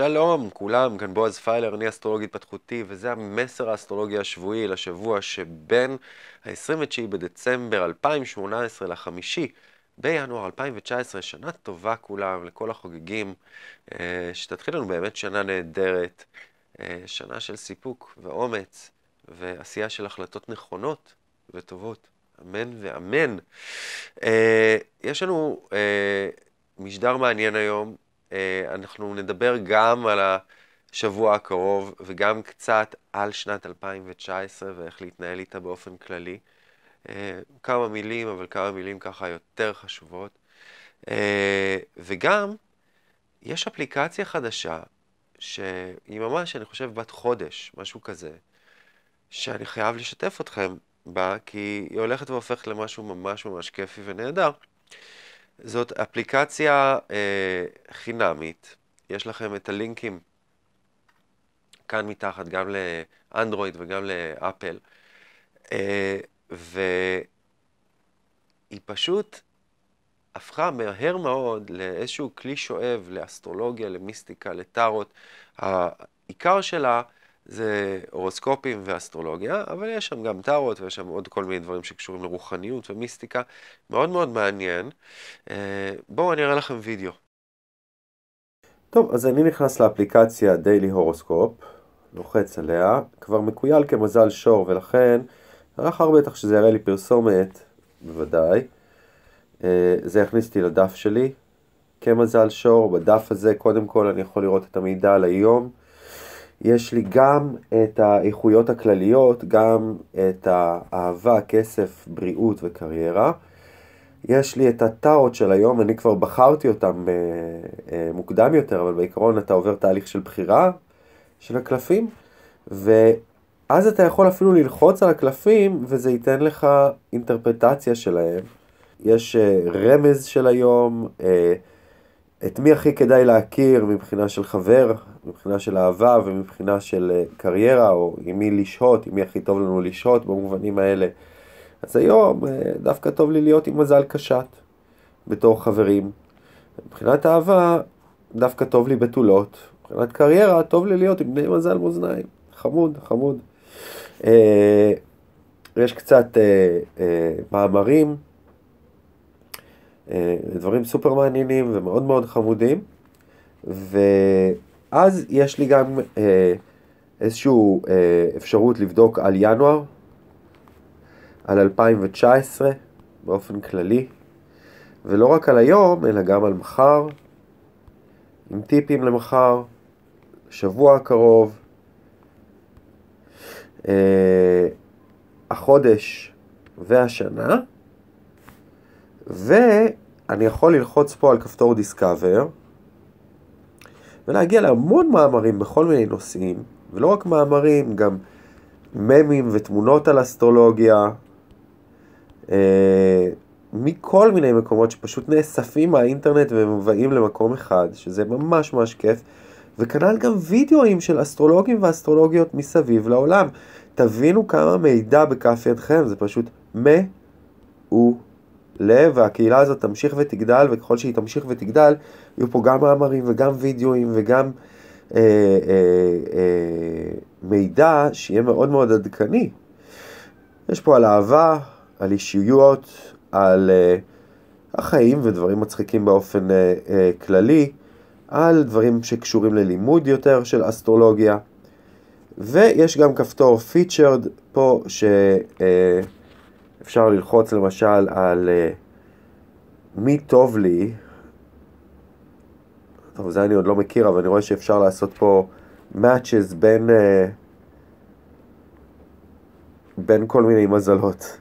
שלום, כולם, כאן בועז פיילר, אני אסטרולוג התפתחותי, וזה המסר האסטרולוגי השבועי לשבוע שבין ה-29 בדצמבר 2018 ל-5 בינואר 2019, שנה טובה כולם, לכל החוגגים, אה, שתתחיל לנו באמת שנה נהדרת, אה, שנה של סיפוק ואומץ ועשייה של החלטות נכונות וטובות, אמן ואמן. אה, יש לנו משדר מעניין היום. אה, אנחנו נדבר גם על השבוע הקרוב וגם קצת על שנת 2019 ואיך להתנהל איתה באופן כללי. אה, כמה מילים, אבל כמה מילים ככה יותר חשובות. אה, וגם, יש אפליקציה חדשה, שהיא ממש, אני חושב, בת חודש, משהו כזה, שאני חייב לשתף אתכם בה, כי היא הולכת והופכת למשהו ממש ממש כיפי ונהדר. זאת אפליקציה אה, חינמית, יש לכם את הלינקים כאן מתחת, גם לאנדרואיד וגם לאפל, אה, והיא פשוט הפכה מהר מאוד לאיזשהו כלי שואב לאסטרולוגיה, למיסטיקה, לטארות. העיקר שלה זה הורוסקופים ואסטרולוגיה, אבל יש שם גם טארות ויש שם עוד כל מיני דברים שקשורים לרוחניות ומיסטיקה. מאוד מאוד מעניין. אה, בואו אני אראה לכם וידאו. טוב, אז אני נכנס לאפליקציה Daily הורוסקופ, לוחץ עליה, כבר מקוייל כמזל שור ולכן הרבה בטח שזה יראה לי פרסומת, בוודאי. אה, זה יכניס אותי לדף שלי, כמזל שור, בדף הזה קודם כל אני יכול לראות את המידע על היום. יש לי גם את האיכויות הכלליות, גם את האהבה, כסף, בריאות וקריירה. יש לי את הטאות של היום, אני כבר בחרתי אותם אה, אה, מוקדם יותר, אבל בעיקרון אתה עובר תהליך של בחירה של הקלפים, ואז אתה יכול אפילו ללחוץ על הקלפים, וזה ייתן לך אינטרפטציה שלהם. יש אה, רמז של היום, אה, את מי הכי כדאי להכיר מבחינה של חבר, מבחינה של אהבה ומבחינה של אה, קריירה, או עם מי לשהות, עם מי הכי טוב לנו לשהות במובנים האלה. אז היום אה, דווקא טוב לי להיות עם מזל קשת בתור חברים. מבחינת אהבה, דווקא טוב לי בתולות. מבחינת קריירה, טוב לי להיות עם בני מזל מאזניים. חמוד, חמוד. אה, יש קצת מאמרים. אה, דברים סופר מעניינים ומאוד מאוד חמודים. ואז יש לי גם אה, איזושהי אה, אפשרות לבדוק על ינואר, על 2019 באופן כללי, ולא רק על היום, אלא גם על מחר, עם טיפים למחר, שבוע הקרוב, אה, החודש והשנה. ואני יכול ללחוץ פה על כפתור דיסקאבר, ולהגיע להמון מאמרים בכל מיני נושאים, ולא רק מאמרים, גם ממים ותמונות על אסטרולוגיה, אה, מכל מיני מקומות שפשוט נאספים מהאינטרנט ומובאים למקום אחד, שזה ממש ממש כיף, וכנ"ל גם וידאוים של אסטרולוגים ואסטרולוגיות מסביב לעולם. תבינו כמה מידע בכף ידכם, זה פשוט מעולה. לב, והקהילה הזאת תמשיך ותגדל, וככל שהיא תמשיך ותגדל, יהיו פה גם מאמרים וגם וידאוים וגם אה, אה, אה, מידע שיהיה מאוד מאוד עדכני. יש פה על אהבה, על אישיות, על אה, החיים ודברים מצחיקים באופן אה, אה, כללי, על דברים שקשורים ללימוד יותר של אסטרולוגיה. ויש גם כפתור פיצ'רד פה ש... אה, אפשר ללחוץ למשל על אה, מי טוב לי, טוב, זה אני עוד לא מכיר, אבל אני רואה שאפשר לעשות פה matches בין, אה, בין כל מיני מזלות.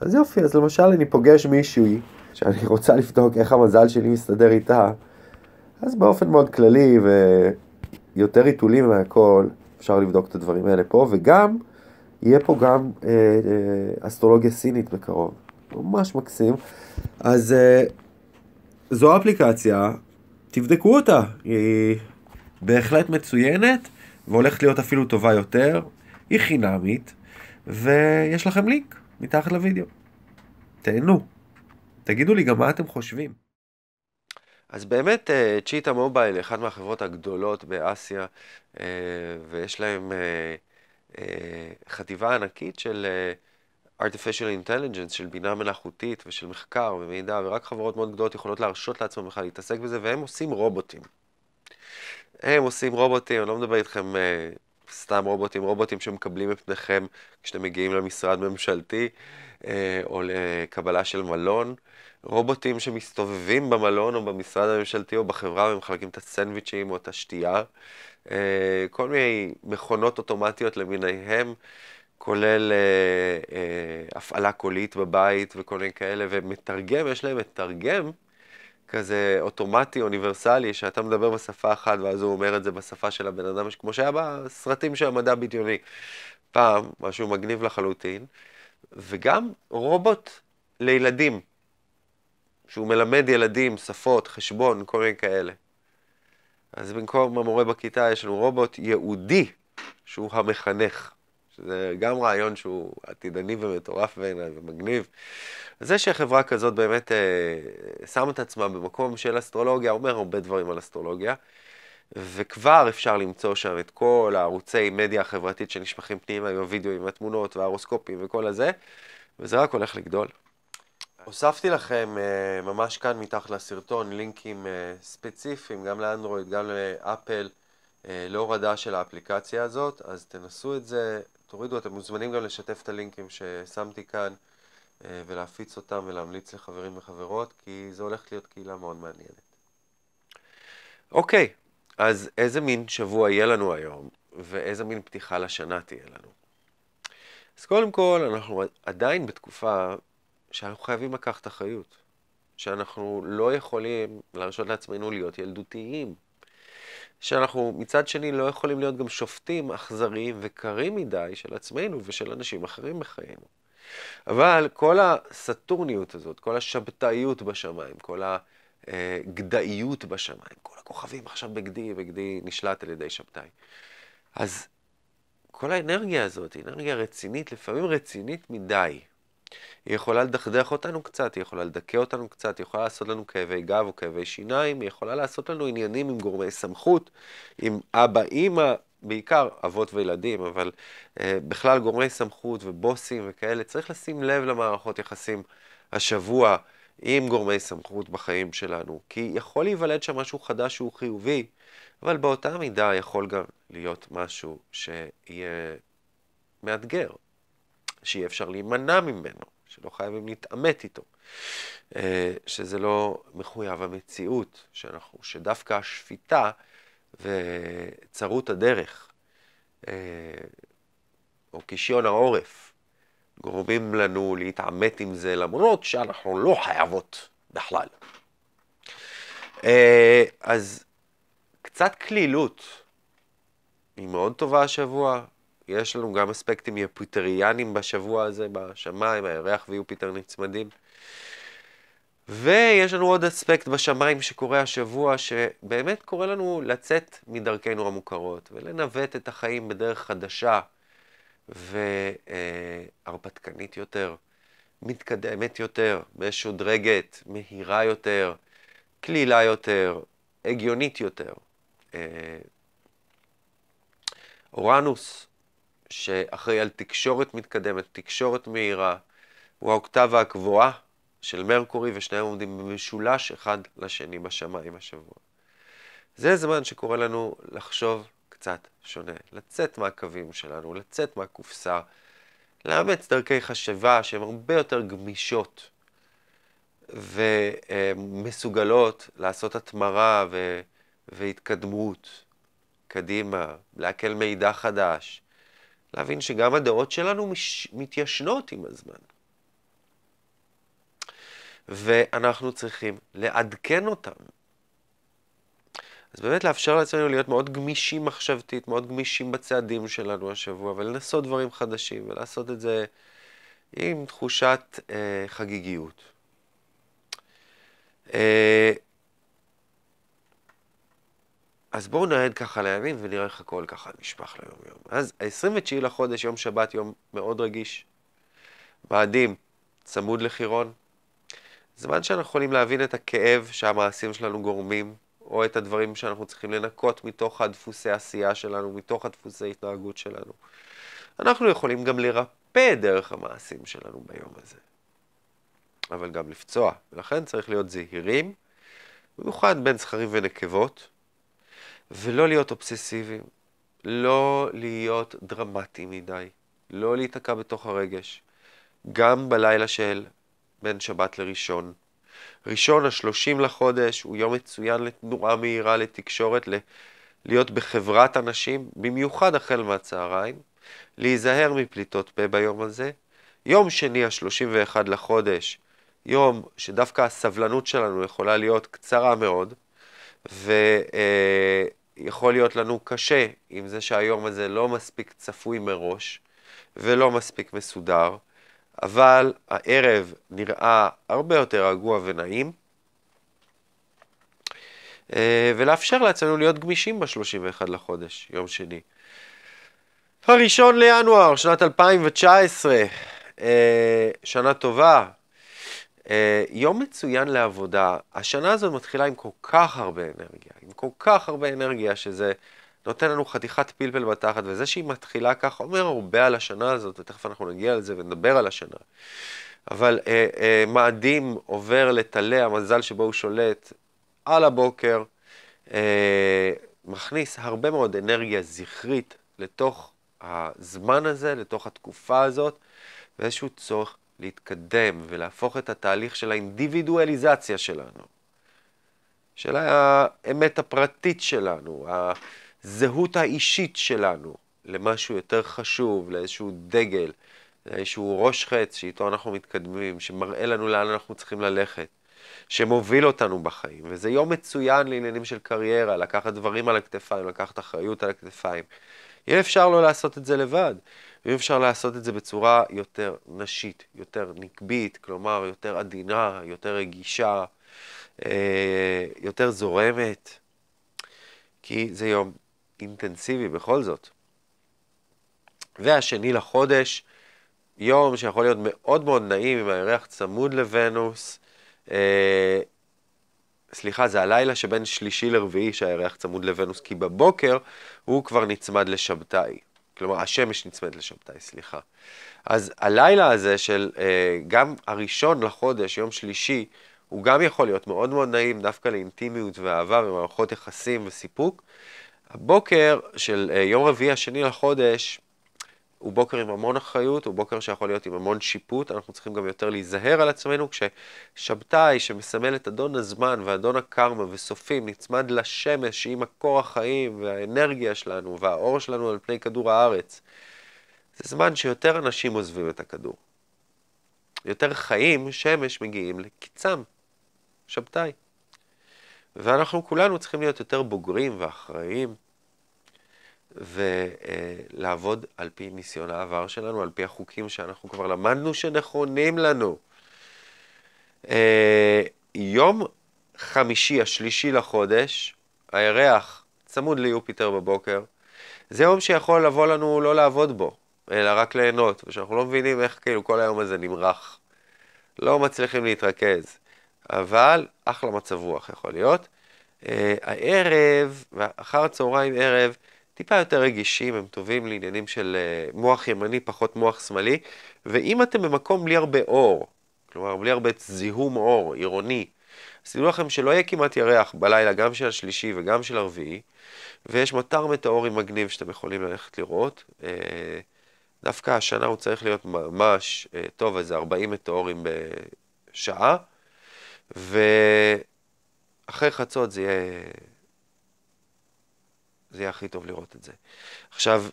אז יופי, אז למשל אני פוגש מישהי שאני רוצה לבדוק איך המזל שלי מסתדר איתה, אז באופן מאוד כללי ויותר עיתולים מהכל, אפשר לבדוק את הדברים האלה פה, וגם יהיה פה גם אה, אה, אסטרולוגיה סינית בקרוב. ממש מקסים. אז אה, זו האפליקציה, תבדקו אותה. היא בהחלט מצוינת, והולכת להיות אפילו טובה יותר. היא חינמית, ויש לכם לינק מתחת לוידאו. תהנו. תגידו לי גם מה אתם חושבים. אז באמת אה, צ'יטה מובייל, אחת מהחברות הגדולות באסיה, אה, ויש להם... אה, אה, חטיבה ענקית של אה, artificial intelligence, של בינה מלאכותית ושל מחקר ומידע, ורק חברות מאוד גדולות יכולות להרשות לעצמן בכלל להתעסק בזה, והם עושים רובוטים. הם עושים רובוטים, אני לא מדבר איתכם אה, סתם רובוטים, רובוטים שמקבלים את פניכם כשאתם מגיעים למשרד ממשלתי, או לקבלה של מלון. רובוטים שמסתובבים במלון או במשרד הממשלתי או בחברה ומחלקים את הסנדוויצ'ים או את השתייה. אה, כל מיני מכונות אוטומטיות למיניהם, כולל אה, אה, הפעלה קולית בבית וכל מיני כאלה, ומתרגם, יש להם מתרגם כזה אוטומטי, אוניברסלי, שאתה מדבר בשפה אחת ואז הוא אומר את זה בשפה של הבן אדם, כמו שהיה בסרטים של המדע בדיוני. פעם, משהו מגניב לחלוטין, וגם רובוט לילדים. שהוא מלמד ילדים שפות, חשבון, כל מיני כאלה. אז במקום המורה בכיתה יש לנו רובוט יהודי שהוא המחנך, שזה גם רעיון שהוא עתידני ומטורף בעיניי ומגניב. זה שחברה כזאת באמת אה, שמה את עצמה במקום של אסטרולוגיה, אומר הרבה דברים על אסטרולוגיה, וכבר אפשר למצוא שם את כל הערוצי מדיה החברתית שנשפכים פנימה עם הוידאו, עם התמונות וההורוסקופים וכל הזה, וזה רק הולך לגדול. הוספתי לכם אה, ממש כאן מתחת לסרטון לינקים אה, ספציפיים גם לאנדרואיד, גם לאפל, אה, להורדה של האפליקציה הזאת, אז תנסו את זה, תורידו, אתם מוזמנים גם לשתף את הלינקים ששמתי כאן ולהפיץ אותם ולהמליץ לחברים וחברות, כי זה הולך להיות קהילה מאוד מעניינת. אוקיי, אז איזה מין שבוע יהיה לנו היום, ואיזה מין פתיחה לשנה תהיה לנו? אז קודם כל, אנחנו עדיין בתקופה שאנחנו חייבים לקחת אחריות, שאנחנו לא יכולים להרשות לעצמנו להיות ילדותיים, שאנחנו מצד שני לא יכולים להיות גם שופטים אכזריים וקרים מדי של עצמנו ושל אנשים אחרים בחיינו. אבל כל הסטורניות הזאת, כל השבתאיות בשמיים, כל הגדאיות בשמיים, כל הכוכבים עכשיו בגדי, בגדי נשלט על ידי שבתאי. אז כל האנרגיה הזאת, אנרגיה רצינית, לפעמים רצינית מדי. היא יכולה לדכדך אותנו קצת, היא יכולה לדכא אותנו קצת, היא יכולה לעשות לנו כאבי גב או כאבי שיניים, היא יכולה לעשות לנו עניינים עם גורמי סמכות, עם אבא, אימא, בעיקר אבות וילדים, אבל אה, בכלל גורמי סמכות ובוסים וכאלה, צריך לשים לב למערכות יחסים השבוע עם גורמי סמכות בחיים שלנו, כי יכול להיוולד שם משהו חדש שהוא חיובי, אבל באותה מידה יכול גם להיות משהו שיהיה מאתגר. שאי אפשר להימנע ממנו, שלא חייבים להתעמת איתו, אה, שזה לא מחויב המציאות, שאנחנו, שדווקא השפיטה וצרות הדרך, אה, או קישיון העורף, גורמים לנו להתעמת עם זה, למרות שאנחנו לא חייבות בכלל. אה, אז קצת קלילות היא מאוד טובה השבוע, יש לנו גם אספקטים יופיטריאנים בשבוע הזה, בשמיים, הירח ויופיטר נצמדים. ויש לנו עוד אספקט בשמיים שקורה השבוע, שבאמת קורה לנו לצאת מדרכנו המוכרות, ולנווט את החיים בדרך חדשה והרפתקנית יותר, מתקדמת יותר, משודרגת, מהירה יותר, קלילה יותר, הגיונית יותר. אה, אורנוס שאחראי על תקשורת מתקדמת, תקשורת מהירה, הוא האוקטבה הקבועה של מרקורי, ושניהם עומדים במשולש אחד לשני בשמיים השבוע. זה זמן שקורא לנו לחשוב קצת שונה, לצאת מהקווים שלנו, לצאת מהקופסה, לאמץ דרכי חשיבה שהן הרבה יותר גמישות ומסוגלות לעשות התמרה ו... והתקדמות קדימה, לעכל מידע חדש, להבין שגם הדעות שלנו מש... מתיישנות עם הזמן. ואנחנו צריכים לעדכן אותם. אז באמת לאפשר לעצמנו להיות מאוד גמישים מחשבתית, מאוד גמישים בצעדים שלנו השבוע, ולנסות דברים חדשים, ולעשות את זה עם תחושת אה, חגיגיות. אה, אז בואו נעד ככה לימים ונראה איך הכל ככה נשפך ליום-יום. אז ה-29 לחודש, יום שבת, יום מאוד רגיש. מאדים, צמוד לחירון. זמן שאנחנו יכולים להבין את הכאב שהמעשים שלנו גורמים, או את הדברים שאנחנו צריכים לנקות מתוך הדפוסי עשייה שלנו, מתוך הדפוסי התנהגות שלנו. אנחנו יכולים גם לרפא דרך המעשים שלנו ביום הזה, אבל גם לפצוע, ולכן צריך להיות זהירים, במיוחד בין זכרים ונקבות. ולא להיות אובססיביים, לא להיות דרמטי מדי, לא להיתקע בתוך הרגש. גם בלילה של בין שבת לראשון. ראשון השלושים לחודש הוא יום מצוין לתנועה מהירה, לתקשורת, ל- להיות בחברת אנשים, במיוחד החל מהצהריים, להיזהר מפליטות פה ביום הזה. יום שני ה-31 לחודש, יום שדווקא הסבלנות שלנו יכולה להיות קצרה מאוד, ויכול להיות לנו קשה עם זה שהיום הזה לא מספיק צפוי מראש ולא מספיק מסודר, אבל הערב נראה הרבה יותר רגוע ונעים, אה, ולאפשר לעצמנו להיות גמישים ב-31 לחודש, יום שני. הראשון לינואר, שנת 2019, אה, שנה טובה, אה, יום מצוין לעבודה, השנה הזאת מתחילה עם כל כך הרבה אנרגיה, עם כל כך הרבה אנרגיה שזה נותן לנו חתיכת פלפל בתחת, וזה שהיא מתחילה כך אומר הרבה על השנה הזאת, ותכף אנחנו נגיע לזה ונדבר על השנה. אבל אה, אה, מאדים עובר לטלה, המזל שבו הוא שולט, על הבוקר, אה, מכניס הרבה מאוד אנרגיה זכרית לתוך הזמן הזה, לתוך התקופה הזאת, ואיזשהו צורך להתקדם ולהפוך את התהליך של האינדיבידואליזציה שלנו, של האמת הפרטית שלנו, הזהות האישית שלנו, למשהו יותר חשוב, לאיזשהו דגל, לאיזשהו ראש חץ שאיתו אנחנו מתקדמים, שמראה לנו לאן אנחנו צריכים ללכת, שמוביל אותנו בחיים. וזה יום מצוין לעניינים של קריירה, לקחת דברים על הכתפיים, לקחת אחריות על הכתפיים. אי אפשר לא לעשות את זה לבד. אם אפשר לעשות את זה בצורה יותר נשית, יותר נקבית, כלומר יותר עדינה, יותר רגישה, אה, יותר זורמת, כי זה יום אינטנסיבי בכל זאת. והשני לחודש, יום שיכול להיות מאוד מאוד נעים עם הירח צמוד לוונוס. אה, סליחה, זה הלילה שבין שלישי לרביעי שהירח צמוד לוונוס, כי בבוקר הוא כבר נצמד לשבתאי. כלומר, השמש נצמדת לשבתאי, סליחה. אז הלילה הזה של אה, גם הראשון לחודש, יום שלישי, הוא גם יכול להיות מאוד מאוד נעים דווקא לאינטימיות ואהבה ומערכות יחסים וסיפוק. הבוקר של אה, יום רביעי השני לחודש, הוא בוקר עם המון אחריות, הוא בוקר שיכול להיות עם המון שיפוט, אנחנו צריכים גם יותר להיזהר על עצמנו כששבתאי שמסמל את אדון הזמן ואדון הקרמה וסופים נצמד לשמש שהיא מקור החיים והאנרגיה שלנו והאור שלנו על פני כדור הארץ. זה זמן שיותר אנשים עוזבים את הכדור. יותר חיים, שמש, מגיעים לקיצם, שבתאי. ואנחנו כולנו צריכים להיות יותר בוגרים ואחראיים. ולעבוד על פי ניסיון העבר שלנו, על פי החוקים שאנחנו כבר למדנו שנכונים לנו. אה, יום חמישי, השלישי לחודש, הירח צמוד ליופיטר בבוקר. זה יום שיכול לבוא לנו לא לעבוד בו, אלא רק ליהנות, ושאנחנו לא מבינים איך כאילו כל היום הזה נמרח. לא מצליחים להתרכז, אבל אחלה מצב רוח יכול להיות. אה, הערב, אחר הצהריים ערב, טיפה יותר רגישים, הם טובים לעניינים של אה, מוח ימני, פחות מוח שמאלי, ואם אתם במקום בלי הרבה אור, כלומר בלי הרבה זיהום אור עירוני, אז תדעו לכם שלא יהיה כמעט ירח בלילה, גם של השלישי וגם של הרביעי, ויש מטר מטאורי מגניב שאתם יכולים ללכת לראות. אה, דווקא השנה הוא צריך להיות ממש אה, טוב, איזה 40 מטאורים בשעה, ואחרי חצות זה יהיה... זה יהיה הכי טוב לראות את זה. עכשיו,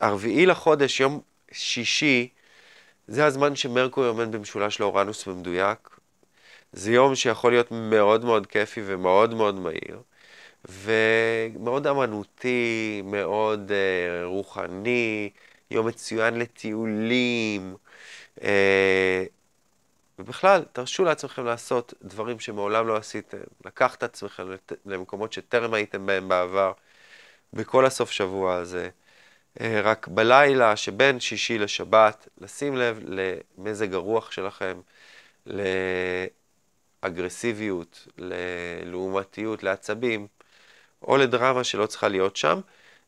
הרביעי לחודש, יום שישי, זה הזמן שמרקורי עומד במשולש לאורנוס במדויק. זה יום שיכול להיות מאוד מאוד כיפי ומאוד מאוד מהיר, ומאוד אמנותי, מאוד אה, רוחני, יום מצוין לטיולים. אה, ובכלל, תרשו לעצמכם לעשות דברים שמעולם לא עשיתם, לקחת את עצמכם למקומות שטרם הייתם בהם בעבר, בכל הסוף שבוע הזה. אה, רק בלילה שבין שישי לשבת, לשים לב למזג הרוח שלכם, לאגרסיביות, ללעומתיות, לעצבים, או לדרמה שלא צריכה להיות שם.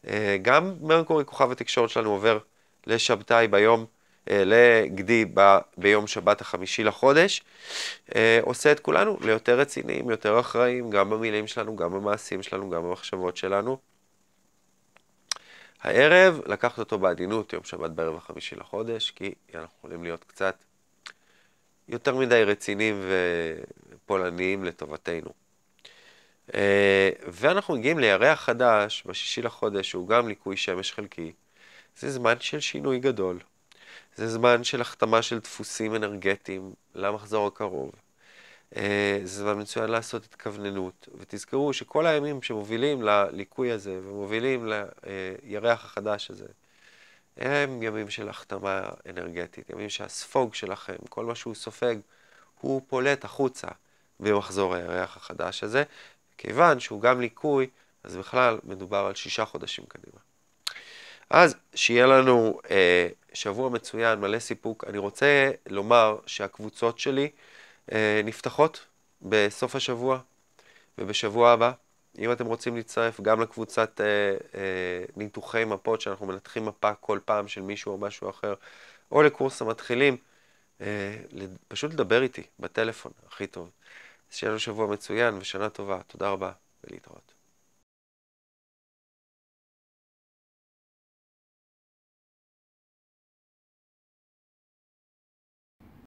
אה, גם מרקורי כוכב התקשורת שלנו עובר לשבתאי ביום. אה, לגדי ב, ביום שבת החמישי לחודש, אה, עושה את כולנו ליותר רציניים, יותר אחראיים, גם במילים שלנו, גם במעשים שלנו, גם במחשבות שלנו. הערב, לקחת אותו בעדינות, יום שבת בערב החמישי לחודש, כי אנחנו יכולים להיות קצת יותר מדי רציניים ופולניים לטובתנו. Uh, ואנחנו מגיעים לירח חדש בשישי לחודש, שהוא גם ליקוי שמש חלקי. זה זמן של שינוי גדול. זה זמן של החתמה של דפוסים אנרגטיים למחזור הקרוב. אה, זה זמן מצוין לעשות התכווננות, ותזכרו שכל הימים שמובילים לליקוי הזה ומובילים לירח החדש הזה, הם ימים של החתמה אנרגטית, ימים שהספוג שלכם, כל מה שהוא סופג, הוא פולט החוצה במחזור הירח החדש הזה, כיוון שהוא גם ליקוי, אז בכלל מדובר על שישה חודשים קדימה. אז שיהיה לנו אה, שבוע מצוין, מלא סיפוק. אני רוצה לומר שהקבוצות שלי אה, נפתחות בסוף השבוע ובשבוע הבא. אם אתם רוצים להצטרף גם לקבוצת אה, אה, ניתוחי מפות, שאנחנו מנתחים מפה כל פעם של מישהו או משהו אחר, או לקורס המתחילים, אה, פשוט לדבר איתי בטלפון, הכי טוב. אז שיהיה לנו שבוע מצוין ושנה טובה. תודה רבה ולהתראות.